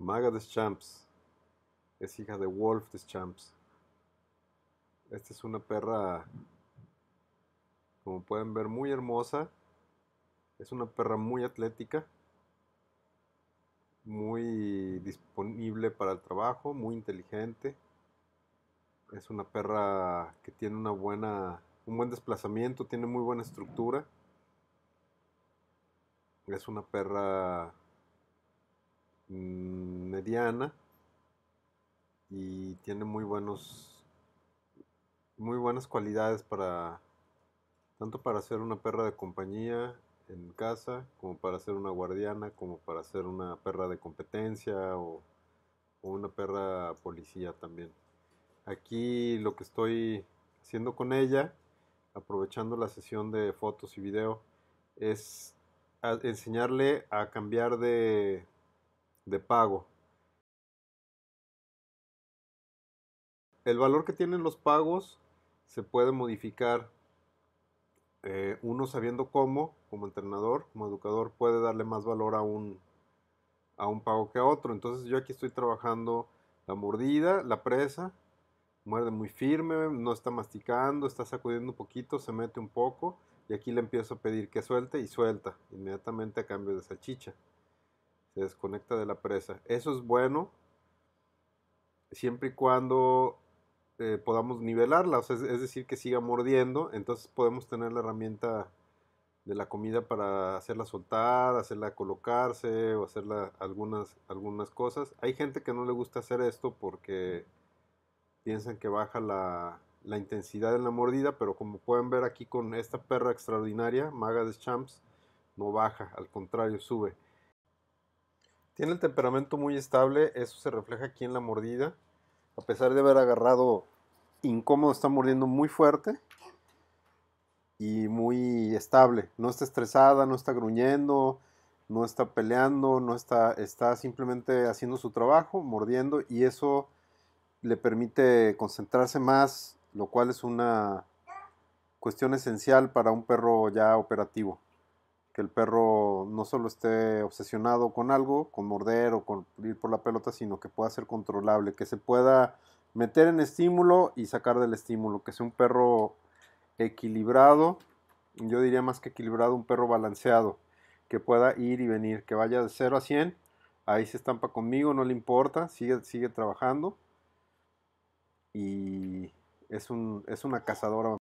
Maga de Champs Es hija de Wolf de Champs. Esta es una perra, como pueden ver, muy hermosa. Es una perra muy atlética, muy disponible para el trabajo, muy inteligente. Es una perra que tiene una buena, un buen desplazamiento, tiene muy buena estructura. Es una perra mediana y tiene muy buenos muy buenas cualidades para tanto para ser una perra de compañía en casa como para ser una guardiana como para ser una perra de competencia o, una perra policía también aquí lo que estoy haciendo con ella aprovechando la sesión de fotos y video es enseñarle a cambiar de de pago. El valor que tienen los pagos se puede modificar. Eh, uno sabiendo cómo, como entrenador, como educador, puede darle más valor a un, a un pago que a otro. Entonces yo aquí estoy trabajando la mordida, la presa, muerde muy firme, no está masticando, está sacudiendo un poquito, se mete un poco y aquí le empiezo a pedir que suelte y suelta inmediatamente a cambio de salchicha se desconecta de la presa. Eso es bueno siempre y cuando eh, podamos nivelarla, es, decir, que siga mordiendo, entonces podemos tener la herramienta de la comida para hacerla soltar, hacerla colocarse o hacerla algunas, algunas cosas. Hay gente que no le gusta hacer esto porque piensan que baja la, la intensidad en la mordida, pero como pueden ver aquí con esta perra extraordinaria, Maga de Champs, no baja, al contrario, sube. Tiene el temperamento muy estable, eso se refleja aquí en la mordida. A pesar de haber agarrado incómodo, está mordiendo muy fuerte y muy estable. No está estresada, no está gruñendo, no está peleando, no está, está simplemente haciendo su trabajo, mordiendo y eso le permite concentrarse más, lo cual es una cuestión esencial para un perro ya operativo que el perro no solo esté obsesionado con algo, con morder o con ir por la pelota, sino que pueda ser controlable, que se pueda meter en estímulo y sacar del estímulo, que sea un perro equilibrado, yo diría más que equilibrado, un perro balanceado, que pueda ir y venir, que vaya de 0 a 100, ahí se estampa conmigo, no le importa, sigue, sigue trabajando y es, un, es una cazadora